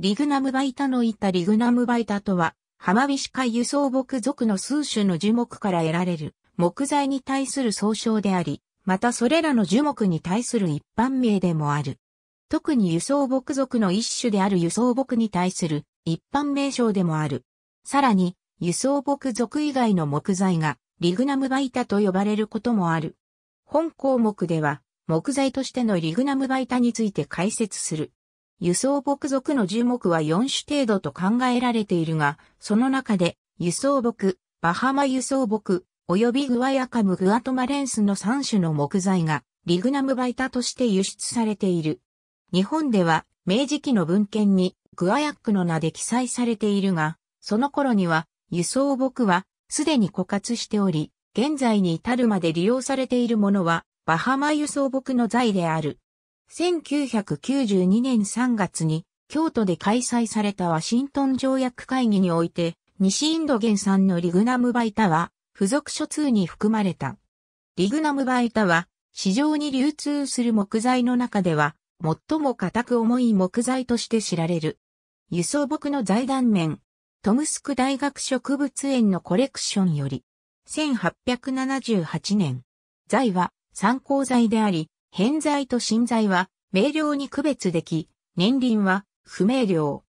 リグナムバイタのいたリグナムバイタとは、浜菱海輸送木属の数種の樹木から得られる木材に対する総称であり、またそれらの樹木に対する一般名でもある。特に輸送木属の一種である輸送木に対する一般名称でもある。さらに、輸送木属以外の木材がリグナムバイタと呼ばれることもある。本項目では木材としてのリグナムバイタについて解説する。輸送木属の樹木は4種程度と考えられているが、その中で、輸送木、バハマ輸送木、及びグアヤカムグアトマレンスの3種の木材が、リグナムバイタとして輸出されている。日本では、明治期の文献に、グアヤックの名で記載されているが、その頃には、輸送木は、すでに枯渇しており、現在に至るまで利用されているものは、バハマ輸送木の材である。1992年3月に京都で開催されたワシントン条約会議において、西インド原産のリグナムバイタは、付属書通に含まれた。リグナムバイタは、市場に流通する木材の中では、最も硬く重い木材として知られる。輸送木の財団面、トムスク大学植物園のコレクションより、1878年、材は参考材であり、偏在と心在は明瞭に区別でき、年輪は不明瞭。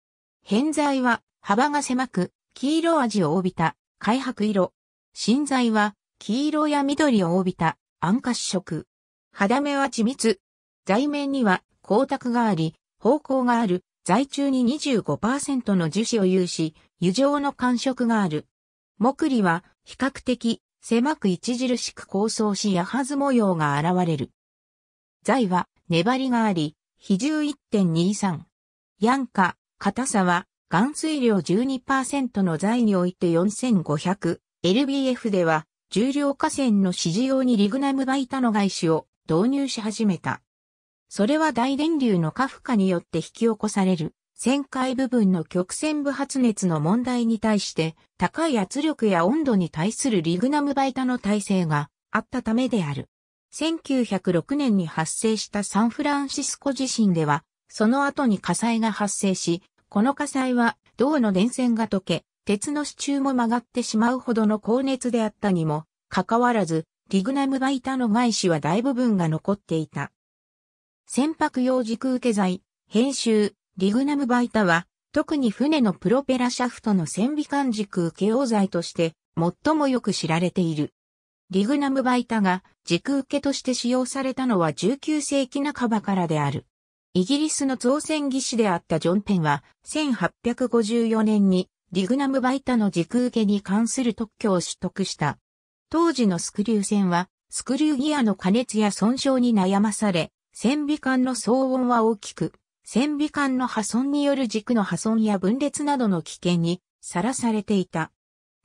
偏在は幅が狭く、黄色味を帯びた開白色。心在は黄色や緑を帯びた暗褐色。肌目は緻密。在面には光沢があり、方向がある。在中に25%の樹脂を有し、油状の感触がある。木利は比較的狭く著しく構想し、矢はず模様が現れる。材は粘りがあり、比重1.23。ヤンカ、硬さは、含水量12%の材において4500。LBF では、重量河川の指示用にリグナムバイタの外資を導入し始めた。それは大電流の過負荷によって引き起こされる、旋回部分の曲線部発熱の問題に対して、高い圧力や温度に対するリグナムバイタの耐性があったためである。1906年に発生したサンフランシスコ地震では、その後に火災が発生し、この火災は銅の電線が溶け、鉄の支柱も曲がってしまうほどの高熱であったにも、かかわらず、リグナムバイタの外資は大部分が残っていた。船舶用軸受け材、編集、リグナムバイタは、特に船のプロペラシャフトの線尾管軸受け用材として、最もよく知られている。リグナムバイタが軸受けとして使用されたのは19世紀半ばからである。イギリスの造船技師であったジョン・ペンは1854年にリグナムバイタの軸受けに関する特許を取得した。当時のスクリュー船はスクリューギアの加熱や損傷に悩まされ、船尾管の騒音は大きく、船尾管の破損による軸の破損や分裂などの危険にさらされていた。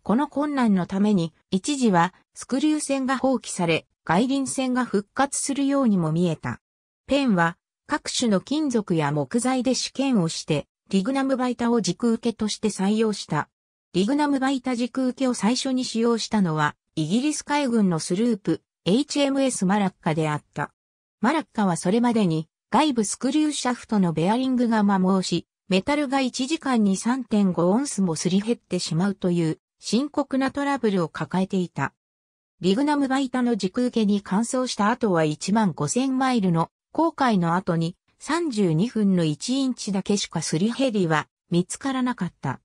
この困難のために、一時はスクリュー船が放棄され、外輪船が復活するようにも見えた。ペンは各種の金属や木材で試験をして、リグナムバイタを軸受けとして採用した。リグナムバイタ軸受けを最初に使用したのは、イギリス海軍のスループ、HMS マラッカであった。マラッカはそれまでに、外部スクリューシャフトのベアリングが摩耗し、メタルが1時間に3.5オンスもすり減ってしまうという深刻なトラブルを抱えていた。リグナムバイタの軸受けに乾燥した後は1万5000マイルの航海の後に32分の1インチだけしかすり減りは見つからなかった。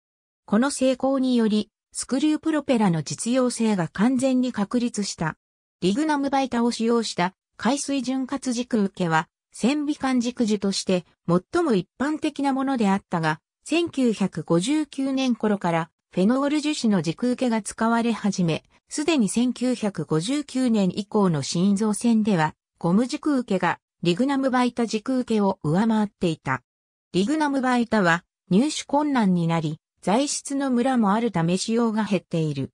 この成功により、スクリュープロペラの実用性が完全に確立した。リグナムバイタを使用した海水潤滑軸受けは、線尾管軸樹として最も一般的なものであったが、1959年頃からフェノール樹脂の軸受けが使われ始め、すでに1959年以降の新造船では、ゴム軸受けがリグナムバイタ軸受けを上回っていた。リグナムバイタは入手困難になり、材質のムラもあるため使用が減っている。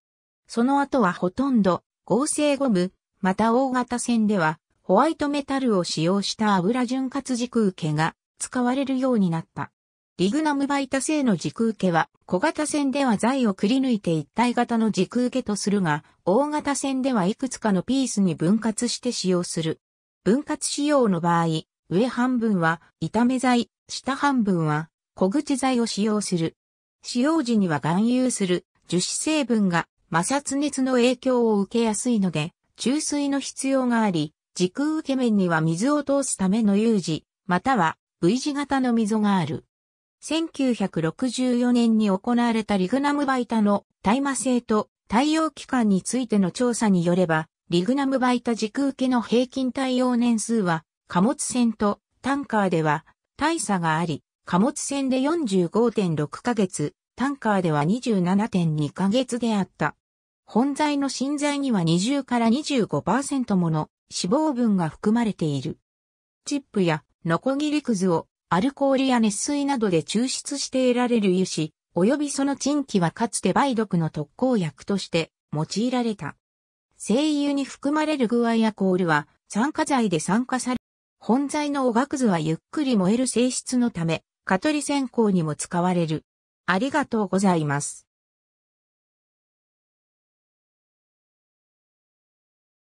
その後はほとんど合成ゴム、また大型船ではホワイトメタルを使用した油潤滑軸受けが使われるようになった。リグナムバイタ製の軸受けは、小型船では材をくり抜いて一体型の軸受けとするが、大型船ではいくつかのピースに分割して使用する。分割使用の場合、上半分は板目材、下半分は小口材を使用する。使用時には含有する樹脂成分が摩擦熱の影響を受けやすいので、注水の必要があり、軸受け面には水を通すための有事、または V 字型の溝がある。1964年に行われたリグナムバイタの大麻性と対応期間についての調査によれば、リグナムバイタ軸受けの平均対応年数は、貨物船とタンカーでは大差があり、貨物船で45.6ヶ月、タンカーでは27.2ヶ月であった。本材の新材には20から25%もの脂肪分が含まれている。チップやノコギリくずをアルコールや熱水などで抽出して得られる油脂、及びその賃気はかつて梅毒の特効薬として用いられた。精油に含まれる具合やコールは酸化剤で酸化され、本剤のおがくずはゆっくり燃える性質のため、蚊取り線香にも使われる。ありがとうございます。